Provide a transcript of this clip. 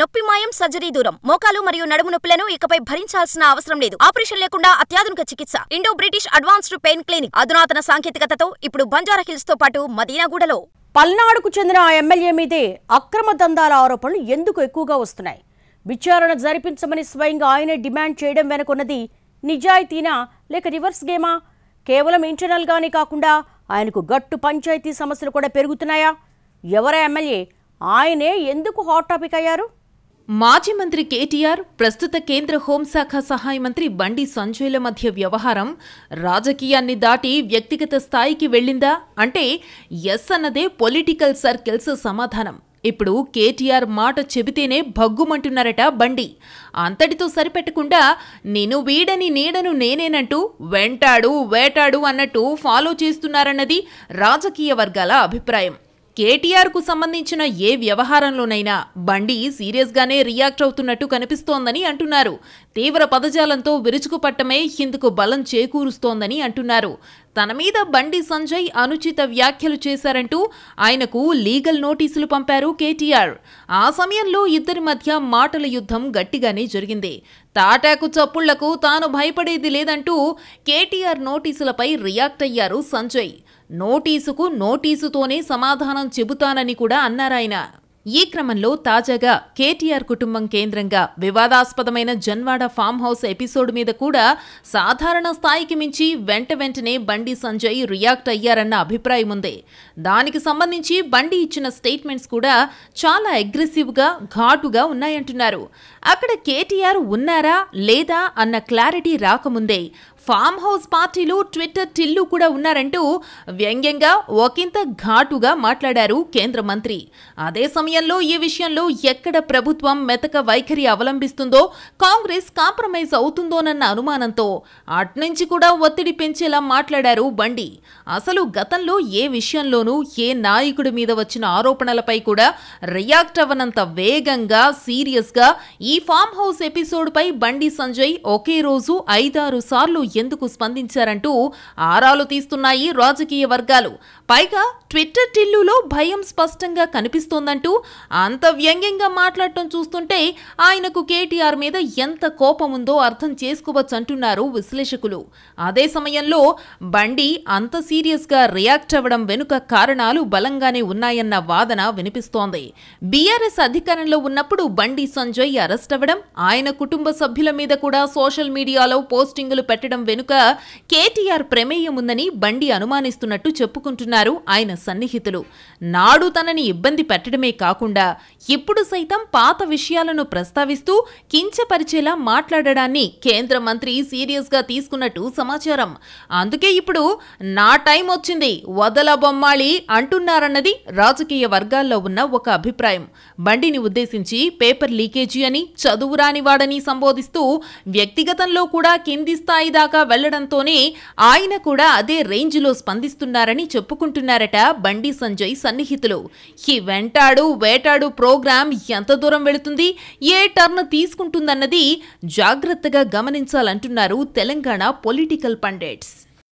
నొప్పి మాయం సర్జరీ దూరం మోకాలు మరియు నడుము నొప్పులను ఇకపై భరించాల్సిన అవసరం లేదు ఆపరేషన్ లేకుండా అత్యాధునిక చికిత్స Indo British advanced pain clinic అధునాతన సాంకేతికతతో ఇప్పుడు బంజారా హిల్స్ తో పాటు మదీనాగూడలో పల్నాడుకు చెందిన ఆ ఎమ్మెల్యే మీదే అక్రమ దందాల ఆరోపణలు ఎందుకు ఎక్కువగా వస్తున్నాయి విచారణ జరిపించమని స్వయంగా ఆయనే డిమాండ్ చేయడం వెనుకున్నది నిజాయితీనా లేక రివర్స్ గేమా కేవలం ఇంటర్నల్గానే కాకుండా ఆయనకు గట్టు పంచాయతీ సమస్యలు కూడా పెరుగుతున్నాయా ఎవరా ఎమ్మెల్యే ఆయనే ఎందుకు హాట్ టాపిక్ అయ్యారు మాజీ మంత్రి కేటీఆర్ ప్రస్తుత కేంద్ర హోంశాఖ సహాయ మంత్రి బండి సంజయ్ల మధ్య వ్యవహారం రాజకీయాన్ని దాటి వ్యక్తిగత స్థాయికి వెళ్ళిందా అంటే ఎస్ అన్నదే పొలిటికల్ సర్కిల్స్ సమాధానం ఇప్పుడు కేటీఆర్ మాట చెబితేనే భగ్గుమంటున్నారట బండి అంతటితో సరిపెట్టకుండా నేను వీడని నీడను నేనేనంటూ వెంటాడు వేటాడు అన్నట్టు ఫాలో చేస్తున్నారన్నది రాజకీయ వర్గాల అభిప్రాయం కేటీఆర్కు సంబంధించిన ఏ వ్యవహారంలోనైనా బండి సీరియస్గానే రియాక్ట్ అవుతున్నట్టు కనిపిస్తోందని అంటున్నారు తీవ్ర పదజాలంతో విరుచుకుపట్టమే ఇందుకు బలం చేకూరుస్తోందని అంటున్నారు తన మీద బండి సంజయ్ అనుచిత వ్యాఖ్యలు చేశారంటూ ఆయనకు లీగల్ నోటీసులు పంపారు కేటీఆర్ ఆ సమయంలో ఇద్దరి మధ్య మాటల యుద్ధం గట్టిగానే జరిగింది తాటాకు చప్పుళ్లకు తాను భయపడేది లేదంటూ కేటీఆర్ నోటీసులపై రియాక్ట్ అయ్యారు సంజయ్ నోటీసుకు నోటీసుతోనే సమాధానం చెబుతానని కూడా అన్నారాయన ఈ క్రమంలో తాజాగా కేటీఆర్ కుటుంబం కేంద్రంగా వివాదాస్పదమైన జన్వాడ ఫామ్ హౌస్ ఎపిసోడ్ మీద కూడా సాధారణ స్థాయికి మించి వెంట వెంటనే బండి సంజయ్ రియాక్ట్ అయ్యారన్న అభిప్రాయం ఉంది దానికి సంబంధించి బండి ఇచ్చిన స్టేట్మెంట్స్ కూడా చాలా అగ్రెసివ్గా ఘాటుగా ఉన్నాయంటున్నారు అక్కడ కేటీఆర్ ఉన్నారా లేదా అన్న క్లారిటీ రాకముందే ఫామ్ హౌస్ పార్టీలు ట్విట్టర్ టిల్లు కూడా ఉన్నారంటూ వ్యంగ్యంగా ఒకంత ఘాటుగా మాట్లాడారు కేంద్ర మంత్రి అదే సమయంలో ఈ విషయంలో ఎక్కడ ప్రభుత్వం మెతక వైఖరి అవలంబిస్తుందో కాంగ్రెస్ కాంప్రమైజ్ అవుతుందోనన్న అనుమానంతో అట్నుంచి కూడా ఒత్తిడి పెంచేలా మాట్లాడారు బండి అసలు గతంలో ఏ విషయంలోనూ ఏ నాయకుడి మీద వచ్చిన ఆరోపణలపై కూడా రియాక్ట్ అవ్వనంత వేగంగా సీరియస్గా ఈ ఫామ్ హౌస్ ఎపిసోడ్పై బండి సంజయ్ ఒకే రోజు ఐదారు సార్లు ఎందుకు స్పందించారంటూ ఆరాలు తీస్తున్నాయి రాజకీయ వర్గాలు పైగా ట్విట్టర్ టిల్లులో భయం స్పష్టంగా కనిపిస్తోందంటూ అంత వ్యంగ్యంగా మాట్లాడటం చూస్తుంటే ఆయనకు కేటీఆర్ మీద ఎంత కోపముందో అర్థం చేసుకోవచ్చంటున్నారు విశ్లేషకులు అదే సమయంలో బండి అంత సీరియస్గా రియాక్ట్ అవ్వడం వెనుక కారణాలు బలంగానే ఉన్నాయన్న వాదన వినిపిస్తోంది బీఆర్ఎస్ అధికారంలో ఉన్నప్పుడు బండి సంజయ్ అరెస్ట్ అవ్వడం ఆయన కుటుంబ సభ్యుల మీద కూడా సోషల్ మీడియాలో పోస్టింగులు పెట్టడం వెనుక కేటీఆర్ ప్రమేయం ఉందని బండి అనుమానిస్తున్నట్టు చెప్పుకుంటున్నారు ఆయన సన్నిహితులు నాడు తనని ఇబ్బంది పెట్టడమే కాకుండా ఇప్పుడు సైతం పాత విషయాలను ప్రస్తావిస్తూ కించపరిచేలా మాట్లాడడాన్ని కేంద్ర మంత్రి సీరియస్గా తీసుకున్నట్టు సమాచారం అందుకే ఇప్పుడు నా టైం వచ్చింది వదల బొమ్మాళి అంటున్నారన్నది రాజకీయ వర్గాల్లో ఉన్న ఒక అభిప్రాయం బండిని ఉద్దేశించి పేపర్ లీకేజీ అని చదువురానివాడని సంబోధిస్తూ వ్యక్తిగతంలో కూడా కింది స్థాయి దాకా దాకా వెళ్లడంతోనే ఆయన కూడా అదే రేంజ్లో స్పందిస్తున్నారని చెప్పుకుంటున్నారట బండి సంజయ్ సన్నిహితులు ఈ వెంటాడు వేటాడు ప్రోగ్రాం ఎంత దూరం వెళుతుంది ఏ టర్న్ తీసుకుంటుందన్నది జాగ్రత్తగా గమనించాలంటున్నారు తెలంగాణ పొలిటికల్ పండిట్స్